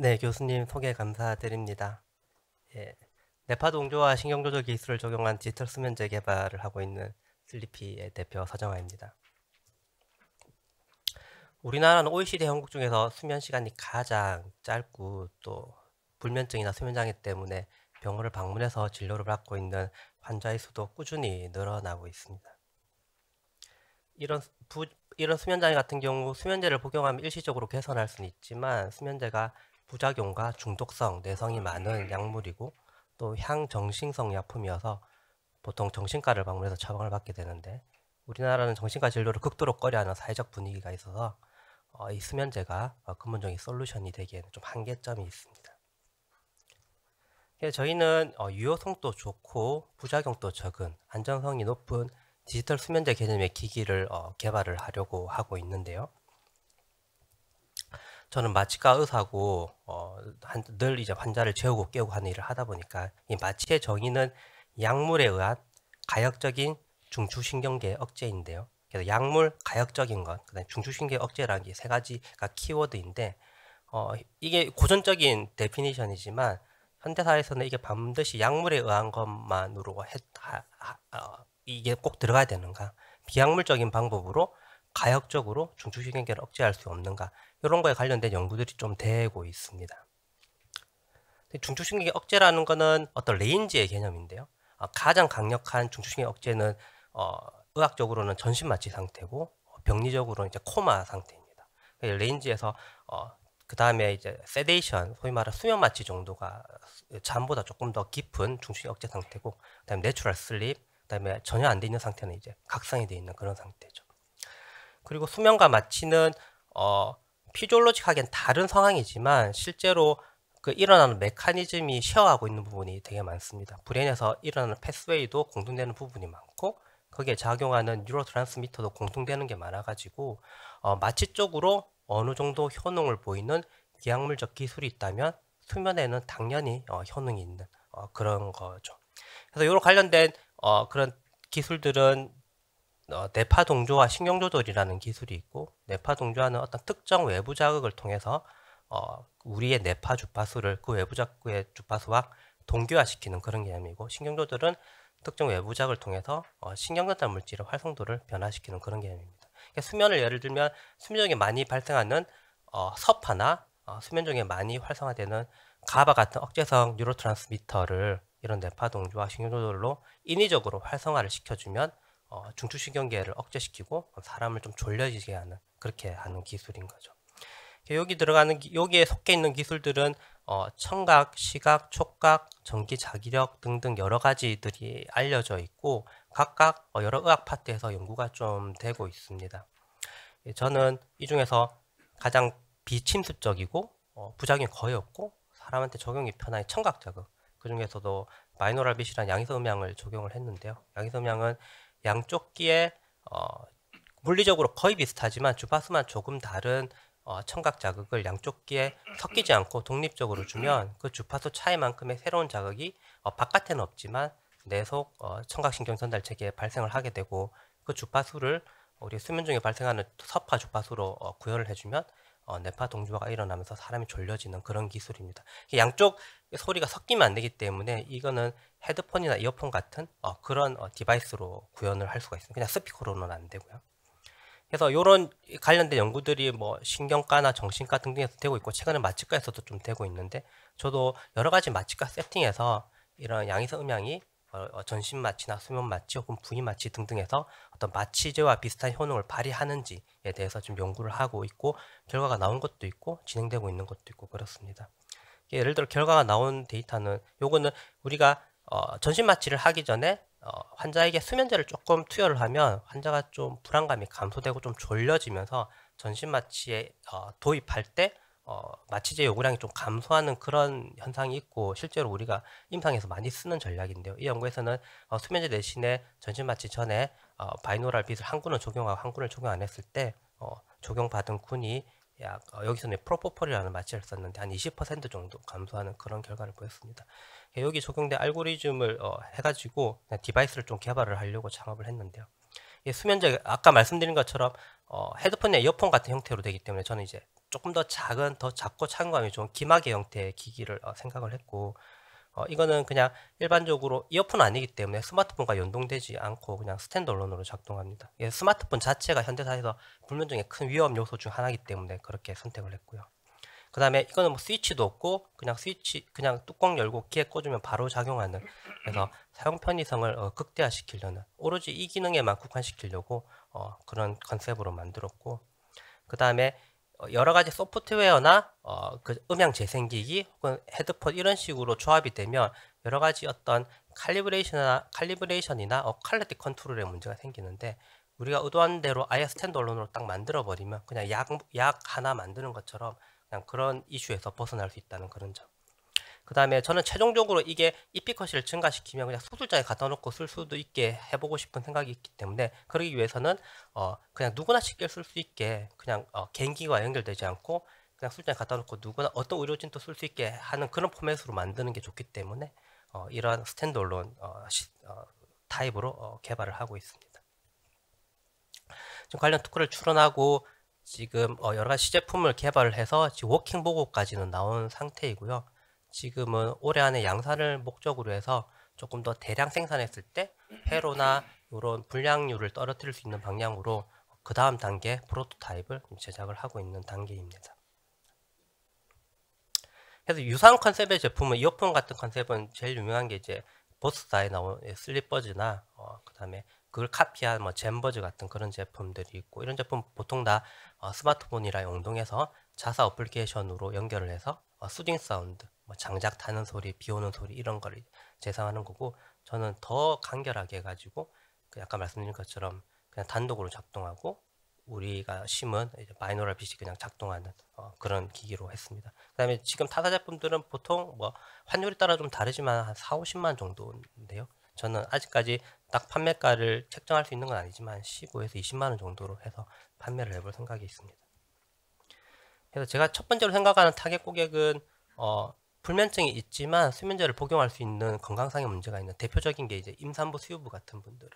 네, 교수님 소개 감사드립니다. 예, 네파 동조와 신경조절 기술을 적용한 디지털 수면제 개발을 하고 있는 슬리피의 대표 서정아입니다. 우리나라는 OECD 형국 중에서 수면 시간이 가장 짧고 또 불면증이나 수면 장애 때문에 병원을 방문해서 진료를 받고 있는 환자의 수도 꾸준히 늘어나고 있습니다. 이런 부, 이런 수면 장애 같은 경우 수면제를 복용하면 일시적으로 개선할 수는 있지만 수면제가 부작용과 중독성, 내성이 많은 약물이고 또 향정신성 약품이어서 보통 정신과를 방문해서 처방을 받게 되는데 우리나라는 정신과 진료를 극도로 꺼려하는 사회적 분위기가 있어서 어, 이 수면제가 어, 근본적인 솔루션이 되기에는 좀 한계점이 있습니다. 예, 저희는 어, 유효성도 좋고 부작용도 적은 안전성이 높은 디지털 수면제 개념의 기기를 어, 개발을 하려고 하고 있는데요. 저는 마취과 의사고 어, 한, 늘 이제 환자를 재우고 깨우고 하는 일을 하다 보니까 이 마취의 정의는 약물에 의한 가역적인 중추신경계 억제인데요. 그래서 약물, 가역적인 것, 그다음 중추신경 계 억제라는 게 세 가지가 키워드인데 어, 이게 고전적인 데피니션이지만 현대사에서는 이게 반드시 약물에 의한 것만으로 했, 하, 하, 어, 이게 꼭 들어가야 되는가? 비약물적인 방법으로 가역적으로 중추신경계를 억제할 수 없는가 이런 거에 관련된 연구들이 좀 되고 있습니다. 중추신경계 억제라는 거는 어떤 레인지의 개념인데요. 어, 가장 강력한 중추신경 억제는 어, 의학적으로는 전신마취 상태고 어, 병리적으로는 이제 코마 상태입니다. 그 레인지에서 어, 그 다음에 이제 세데이션, 소위 말하는 수면 마취 정도가 잠보다 조금 더 깊은 중추신경 억제 상태고, 그다음에 내추럴 슬립, 그다음에 전혀 안돼 있는 상태는 이제 각성이 돼 있는 그런 상태죠. 그리고 수면과 마취는 어, 피졸로직하기엔 다른 상황이지만 실제로 그 일어나는 메커니즘이 쉐어하고 있는 부분이 되게 많습니다. 브레인에서 일어나는 패스웨이도 공통되는 부분이 많고 거기에 작용하는 뉴로트랜스미터도 공통되는 게 많아가지고 어, 마취 쪽으로 어느 정도 효능을 보이는 이약물적 기술이 있다면 수면에는 당연히 어, 효능이 있는 어, 그런 거죠. 그래서 이런 관련된 어, 그런 기술들은 어, 뇌파 동조와 신경 조절이라는 기술이 있고 뇌파 동조하는 어떤 특정 외부 자극을 통해서 어, 우리의 뇌파 주파수를 그 외부 자극의 주파수와 동기화시키는 그런 개념이고 신경 조절은 특정 외부 자극을 통해서 어, 신경전달 물질의 활성도를 변화시키는 그런 개념입니다. 그러니까 수면을 예를 들면 수면 중에 많이 발생하는 어, 섭화나 어, 수면 중에 많이 활성화되는 가바 같은 억제성 뉴로트란스미터를 이런 뇌파 동조와 신경 조절로 인위적으로 활성화를 시켜주면 어, 중추신경계를 억제시키고 사람을 좀 졸려지게 하는 그렇게 하는 기술인 거죠. 여기 들어가는 여기에 속해 있는 기술들은 어, 청각, 시각, 촉각, 전기 자기력 등등 여러 가지들이 알려져 있고 각각 어, 여러 의학 파트에서 연구가 좀 되고 있습니다. 예, 저는 이 중에서 가장 비침습적이고 어, 부작용이 거의 없고 사람한테 적용이 편한 청각 자극 그 중에서도 마이노랄빗이란 양의섬양을 적용을 했는데요. 양의섬양은 양쪽 끼에 어, 물리적으로 거의 비슷하지만 주파수만 조금 다른 어, 청각 자극을 양쪽 귀에 섞이지 않고 독립적으로 주면 그 주파수 차이만큼의 새로운 자극이 어, 바깥에는 없지만 내속 어, 청각신경 전달 체계에 발생을 하게 되고 그 주파수를 우리 수면 중에 발생하는 섭파 주파수로 어, 구현을 해주면 어, 뇌파 동조화가 일어나면서 사람이 졸려지는 그런 기술입니다. 양쪽 소리가 섞이면 안 되기 때문에 이거는 헤드폰이나 이어폰 같은 어, 그런 어, 디바이스로 구현을 할 수가 있습니다. 그냥 스피커로는 안 되고요. 그래서 이런 관련된 연구들이 뭐 신경과나 정신과 등등에서 되고 있고 최근에 마취과에서도 좀 되고 있는데 저도 여러 가지 마취과 세팅에서 이런 양의성 음향이 어, 어, 전신 마취나 수면 마취 혹은 부위 마취 등등에서 어떤 마취제와 비슷한 효능을 발휘하는지에 대해서 좀 연구를 하고 있고 결과가 나온 것도 있고 진행되고 있는 것도 있고 그렇습니다. 예를 들어 결과가 나온 데이터는 요거는 우리가 어, 전신 마취를 하기 전에 어, 환자에게 수면제를 조금 투여를 하면 환자가 좀 불안감이 감소되고 좀 졸려지면서 전신 마취에 어, 도입할 때 어, 마취제 요구량이 좀 감소하는 그런 현상이 있고 실제로 우리가 임상에서 많이 쓰는 전략인데요. 이 연구에서는 어, 수면제 대신에 전신 마취 전에 어, 바이노랄 빛을 한 군을 적용하고 한 군을 적용 안 했을 때 어, 적용받은 군이 약 어, 여기서는 프로포폴이라는 마취를 썼는데 한 20% 정도 감소하는 그런 결과를 보였습니다. 예, 여기 적용된 알고리즘을 어, 해가지고 디바이스를 좀 개발을 하려고 창업을 했는데요. 예, 수면제 아까 말씀드린 것처럼 어, 헤드폰이나 이어폰 같은 형태로 되기 때문에 저는 이제 조금 더 작은 더 작고 창감이 좀 기막의 형태의 기기를 어, 생각을 했고 어, 이거는 그냥 일반적으로 이어폰 아니기 때문에 스마트폰과 연동되지 않고 그냥 스탠드얼론으로 작동합니다. 예, 스마트폰 자체가 현대사에서 불면증의 큰 위험 요소 중 하나이기 때문에 그렇게 선택을 했고요. 그 다음에 이거는 뭐 스위치도 없고 그냥 스위치 그냥 뚜껑 열고 키에 꽂으면 바로 작용하는 그래서 사용 편의성을 어, 극대화시키려는 오로지 이 기능에만 국한시키려고 어, 그런 컨셉으로 만들었고 그 다음에 어, 여러 가지 소프트웨어나 어, 그 음향 재생기기 혹은 헤드폰 이런 식으로 조합이 되면 여러 가지 어떤 칼리브레이션이나 칼리브레이션이나 어, 퀄리티 컨트롤에 문제가 생기는데 우리가 의도한 대로 아예 스탠드얼론으로 딱 만들어 버리면 그냥 약 약 하나 만드는 것처럼 그냥 그런 이슈에서 벗어날 수 있다는 그런 점. 그 다음에 저는 최종적으로 이게 이피컷을 증가시키면 그냥 수술장에 갖다 놓고 쓸 수도 있게 해보고 싶은 생각이 있기 때문에 그러기 위해서는 어 그냥 누구나 쉽게 쓸 수 있게 그냥 어갱기와 연결되지 않고 그냥 수 술장에 갖다 놓고 누구나 어떤 의료진도 쓸 수 있게 하는 그런 포맷으로 만드는 게 좋기 때문에 어 이러한 스탠드얼론 어, 어, 타입으로 어, 개발을 하고 있습니다. 지금 관련 토크를 출원하고 지금 어 여러 가지 시제품을 개발을 해서 지금 워킹 보고까지는 나온 상태이고요. 지금은 올해 안에 양산을 목적으로 해서 조금 더 대량 생산했을 때 회로나 이런 불량률을 떨어뜨릴 수 있는 방향으로 그 다음 단계 프로토타입을 제작을 하고 있는 단계입니다. 그래서 유사한 컨셉의 제품은 이어폰 같은 컨셉은 제일 유명한 게 이제 보스사에 나온 슬리퍼즈나 어, 그다음에 그걸 카피한 뭐 잼버즈 같은 그런 제품들이 있고 이런 제품 보통 다 어, 스마트폰이랑 용동해서 자사 어플리케이션으로 연결을 해서 어, 수딩 사운드 뭐 장작 타는 소리, 비 오는 소리 이런 거를 재상하는 거고 저는 더 간결하게 해가지고 그 아까 말씀드린 것처럼 그냥 단독으로 작동하고 우리가 심은 마이노랄 빛이 그냥 작동하는 어, 그런 기기로 했습니다. 그다음에 지금 타사 제품들은 보통 뭐 환율에 따라 좀 다르지만 한 4, 50만 정도인데요. 저는 아직까지 딱 판매가를 책정할 수 있는 건 아니지만 15에서 20만 원 정도로 해서 판매를 해볼 생각이 있습니다. 그래서 제가 첫 번째로 생각하는 타겟 고객은 어, 불면증이 있지만 수면제를 복용할 수 있는 건강상의 문제가 있는 대표적인 게 이제 임산부 수유부 같은 분들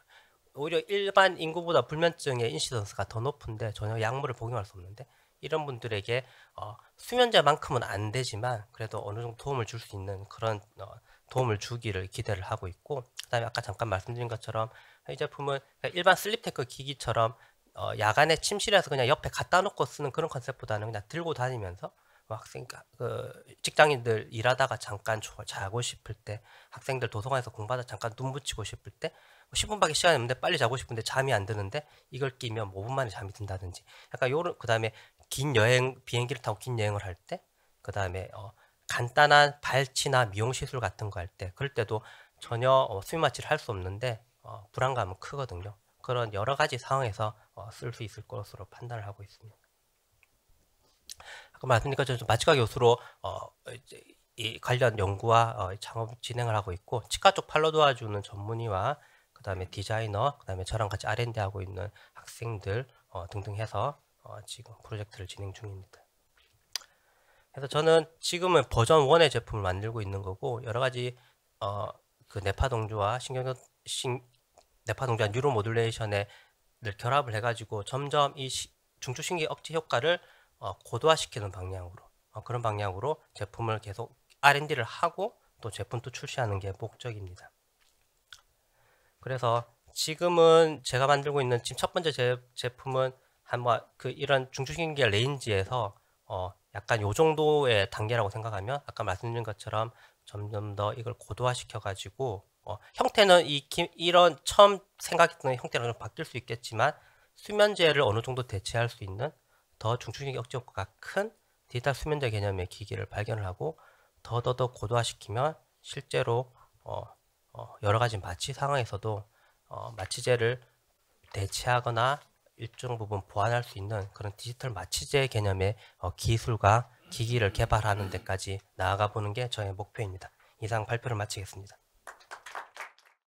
오히려 일반 인구보다 불면증의 인시던스가 더 높은데 전혀 약물을 복용할 수 없는데 이런 분들에게 어, 수면제만큼은 안 되지만 그래도 어느 정도 도움을 줄 수 있는 그런 어, 도움을 주기를 기대를 하고 있고 그다음에 아까 잠깐 말씀드린 것처럼 이 제품은 그러니까 일반 슬립테크 기기처럼 어, 야간에 침실에서 그냥 옆에 갖다 놓고 쓰는 그런 컨셉보다는 그냥 들고 다니면서 학생 그 직장인들 일하다가 잠깐 자고 싶을 때 학생들 도서관에서 공부하다 잠깐 눈 붙이고 싶을 때 10분밖에 뭐 시간이 없는데 빨리 자고 싶은데 잠이 안 드는데 이걸 끼면 5분 뭐 만에 잠이 든다든지 약간 요런 그다음에 긴 여행 비행기를 타고 긴 여행을 할 때 그다음에 어 간단한 발치나 미용 시술 같은 거 할 때 그럴 때도 전혀 어, 수면 마취를 할 수 없는데 어, 불안감은 크거든요. 그런 여러 가지 상황에서 어, 쓸 수 있을 것으로 판단을 하고 있습니다. 아까 말씀드린 것처럼 마취과 교수로 어, 이제 이 관련 연구와 어, 창업 진행을 하고 있고 치과 쪽 팔로 도와주는 전문의와 그다음에 디자이너, 그다음에 저랑 같이 R&D 하고 있는 학생들 어, 등등 해서 어, 지금 프로젝트를 진행 중입니다. 그래서 저는 지금은 버전 1의 제품을 만들고 있는 거고 여러 가지 어, 그 네파 동조와 신경 전신 네파 동조와 뉴로 모듈레이션에 결합을 해가지고 점점 이 중추신경 억제 효과를 어, 고도화시키는 방향으로 어, 그런 방향으로 제품을 계속 R&D를 하고 또 제품도 출시하는 게 목적입니다. 그래서 지금은 제가 만들고 있는 지금 첫 번째 제, 품은 한번 그 이런 중추신기계 레인지에서 어 약간 요 정도의 단계라고 생각하면 아까 말씀드린 것처럼 점점 더 이걸 고도화시켜 가지고 어 형태는 이 이런 처음 생각했던 형태랑 좀 바뀔 수 있겠지만 수면제를 어느 정도 대체할 수 있는 더중추적역적과큰 디지털 수면제 개념의 기기를 발견을 하고 더더더 고도화시키면 실제로 어, 어, 여러 가지 마취 상황에서도 어, 마취제를 대체하거나 일정 부분 보완할 수 있는 그런 디지털 마취제 개념의 어, 기술과 기기를 개발하는 데까지 나아가 보는 게 저의 목표입니다. 이상 발표를 마치겠습니다.